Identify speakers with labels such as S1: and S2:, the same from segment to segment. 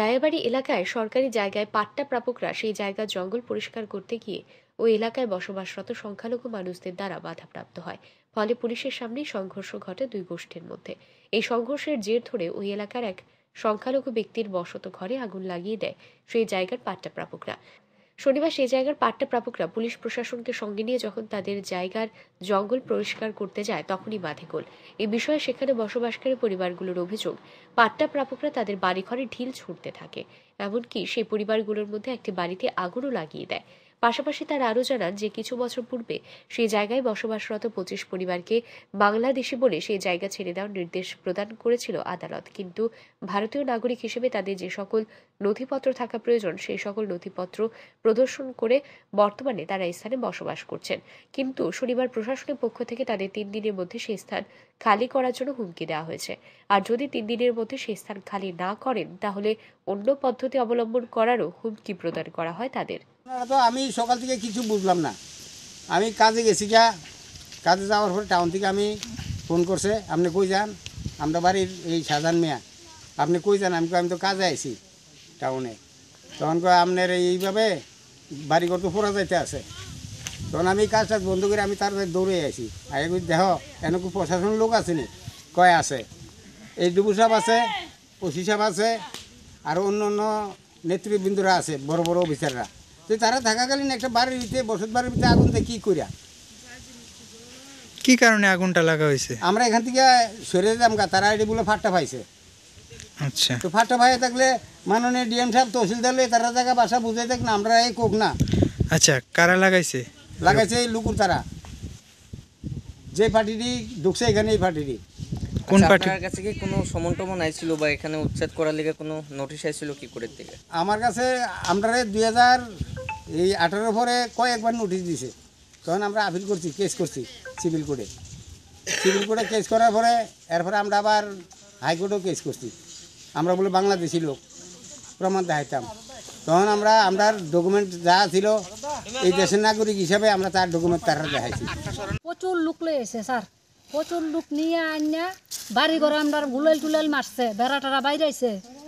S1: রায়াবাড়ি এলাকায় সরকারি জায়গায় পাট্টা প্রাপকরা সেই জায়গা জঙ্গল পরিষ্কার করতে গিয়ে ওই এলাকায় বসবাসরত সংখ্যালঘু মানুষদের দ্বারা বাধাপ্রাপ্ত হয় ফলে পুলিশের সামনেই সংঘর্ষ ঘটে দুই গোষ্ঠীর মধ্যে এই সংঘর্ষের জের ধরে ওই এলাকার এক সংখ্যালঘু ব্যক্তির বসত ঘরে আগুন লাগিয়ে দেয় সেই জায়গার পাট্টা প্রাপকরা শনিবার সেই জায়গার পাট্টা প্রাপকরা পুলিশ প্রশাসনকে সঙ্গে নিয়ে যখন তাদের জায়গার জঙ্গল পরিষ্কার করতে যায় তখনই বাঁধে গোল এ বিষয়ে সেখানে বসবাসকারী পরিবারগুলোর অভিযোগ পাট্টা প্রাপকরা তাদের বাড়িঘরে ঢিল ছুটতে থাকে এমনকি সেই পরিবারগুলোর মধ্যে একটি বাড়িতে আগুনও লাগিয়ে দেয় পাশাপাশি তার আরও জানান যে কিছু বছর পূর্বে সেই জায়গায় বসবাসরত পঁচিশ পরিবারকে বাংলাদেশি বলে সেই জায়গা ছেড়ে দেওয়ার নির্দেশ প্রদান করেছিল আদালত কিন্তু ভারতীয় নাগরিক হিসেবে তাদের যে সকল নথিপত্র থাকা প্রয়োজন সেই সকল নথিপত্র প্রদর্শন করে বর্তমানে তারা স্থানে বসবাস করছেন কিন্তু শনিবার প্রশাসনের পক্ষ থেকে তাদের তিন দিনের মধ্যে সেই স্থান খালি করার জন্য হুমকি দেওয়া হয়েছে আর যদি তিন দিনের মধ্যে সেই স্থান খালি না করেন তাহলে অন্য পদ্ধতি অবলম্বন করারও হুমকি প্রদান করা হয় তাদের
S2: তো আমি সকাল থেকে কিছু বুঝলাম না আমি কাজে গেছি গা কাজে যাওয়ার পরে টাউন থেকে আমি ফোন করছে আপনি কই যান আমরা বাড়ির এই সাজান মিয়া আপনি কই যান আমি আমি তো কাজে আইছি টাউনে তখন কয় আপনার এইভাবে বাড়িঘর তো ফোরা যাইতে আছে তখন আমি কাজ টাজ বন্ধ করে আমি তার দৌড়ে আইসি আগে কই দেহ এনেকো প্রশাসন লোক আছে নি কয় আছে এই ডুবু সাহেব আছে ওসি সাহেব আছে আর অন্য অন্য নেতৃবৃন্দরা আছে বড় বড় অফিসাররা তো তারা থাকাকালীন একটা বাড়ির ভিতরে বসত বাড়ির ভিতরে আগুন কী করিয়া কি কারণে আগুনটা লাগা হয়েছে আমরা এখান থেকে সরে যেতাম গা তারা এটি বলে ফাটটা পাইছে আচ্ছা তো ফাটটা পাইয়ে থাকলে মাননীয় ডিএম সাহেব তহসিলদার লোক তারা জায়গা বাসা বুঝে দেখ না আমরা এই কোক না আচ্ছা কারা লাগাইছে লাগাইছে এই লুকুর তারা যে পার্টিটি ঢুকছে এখানে এই পার্টিটি কোন আচ্ছা, পার্টি
S3: কাছে কি কোনো সমন টমন আইছিল বা এখানে উচ্ছেদ করার লেগে কোনো নোটিশ আইছিল কি করে থেকে
S2: আমার কাছে আমরা দুই হাজার এই আঠারোর পরে কয়েকবার নোটিশ দিছে তখন আমরা আপিল করছি কেস করছি সিভিল কোর্টে সিভিল কোর্টে কেস করার পরে এরপরে আমরা আবার হাইকোর্টেও কেস করছি আমরা বলে বাংলাদেশি লোক প্রমাণ দেখাইতাম তখন আমরা আমরা ডকুমেন্ট যা ছিল এই দেশের নাগরিক হিসাবে আমরা তার ডকুমেন্ট তার দেখাইছি
S4: প্রচুর লোক লয়েছে স্যার প্রচুর লোক নিয়ে আনিয়া বাড়ি ঘরে আমরা গুলেল টুলেল মারছে বেড়া টেরা বাইরে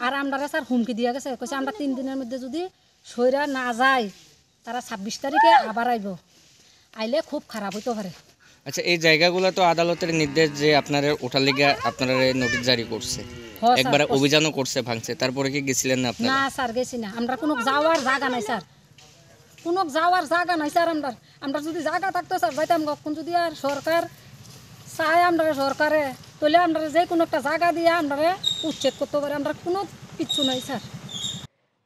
S4: আর আমরা স্যার হুমকি দিয়ে গেছে কইছে আমরা তিন দিনের মধ্যে যদি সৈরা না যায় তারা ছাব্বিশ তারিখে আবার আইব আইলে খুব খারাপ হইতে পারে
S3: আচ্ছা এই জায়গাগুলো তো আদালতের নির্দেশ যে আপনারা ওঠার লিগে আপনারা নোটিশ জারি করছে একবার অভিযানও করছে ভাঙছে তারপরে কি গেছিলেন না আপনারা না
S4: স্যার গেছি না আমরা কোনো যাওয়ার জায়গা নাই স্যার কোনো যাওয়ার জায়গা নাই স্যার আমরা আমরা যদি জায়গা থাকতো স্যার যাইতাম কখন যদি আর সরকার চায় আমরা
S1: সরকারে তাহলে আমরা যে কোনো একটা জায়গা দিয়ে আমরা উচ্ছেদ করতে পারি আমরা কোনো কিচ্ছু নাই স্যার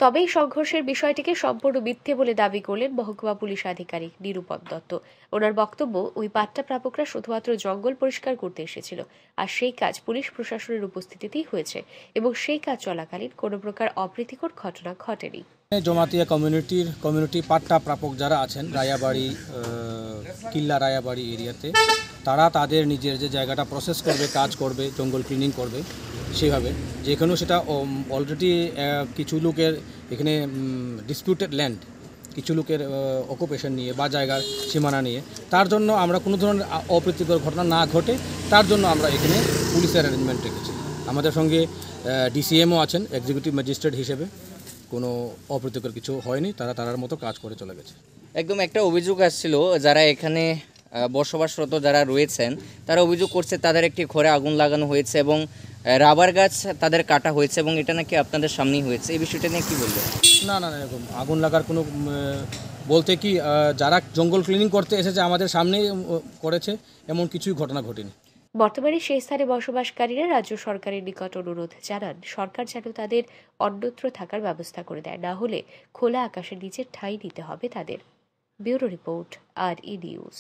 S1: তবেই সংঘর্ষের বিষয়টিকে সম্পূর্ণ মিথ্যে বলে দাবি করলেন মহকুমা পুলিশ আধিকারিক নিরুপম দত্ত ওনার বক্তব্য ওই পাট্টা প্রাপকরা শুধুমাত্র জঙ্গল পরিষ্কার করতে এসেছিল আর সেই কাজ পুলিশ প্রশাসনের উপস্থিতিতেই হয়েছে এবং সেই কাজ চলাকালীন কোনো প্রকার অপ্রীতিকর ঘটনা ঘটেনি
S3: জমাতিয়া কমিউনিটির কমিউনিটি পাট্টা প্রাপক যারা আছেন রায়াবাড়ি কিল্লা রায়াবাড়ি এরিয়াতে তারা তাদের নিজের যে জায়গাটা প্রসেস করবে কাজ করবে জঙ্গল ক্লিনিং করবে সেভাবে যেখানেও সেটা অলরেডি কিছু লোকের এখানে ডিসপিউটেড ল্যান্ড কিছু লোকের অকুপেশন নিয়ে বা জায়গার সীমানা নিয়ে তার জন্য আমরা কোনো ধরনের অপ্রীতিকর ঘটনা না ঘটে তার জন্য আমরা এখানে পুলিশের অ্যারেঞ্জমেন্ট রেখেছি আমাদের সঙ্গে ডিসিএমও আছেন এক্সিকিউটিভ ম্যাজিস্ট্রেট হিসেবে কোনো অপ্রীতিকর কিছু হয়নি তারা তারার মতো কাজ করে চলে গেছে একদম একটা অভিযোগ আসছিল যারা এখানে বসবাসরত যারা রয়েছেন তারা অভিযোগ করছে তাদের একটি ঘরে আগুন লাগানো হয়েছে এবং রাবার গাছ তাদের কাটা হয়েছে এবং এটা নাকি আপনাদের সামনেই হয়েছে এই বিষয়টা নিয়ে কি বলবেন না না না এরকম আগুন লাগার কোনো বলতে কি যারা জঙ্গল ক্লিনিং করতে এসেছে আমাদের সামনেই করেছে এমন কিছুই ঘটনা ঘটেনি
S1: বর্তমানে সেই স্থানে বসবাসকারীরা রাজ্য সরকারের নিকট অনুরোধ জানান সরকার যেন তাদের অন্যত্র থাকার ব্যবস্থা করে দেয় না হলে খোলা আকাশের নিচে ঠাঁই নিতে হবে তাদের ব্যুরো রিপোর্ট আর ই নিউজ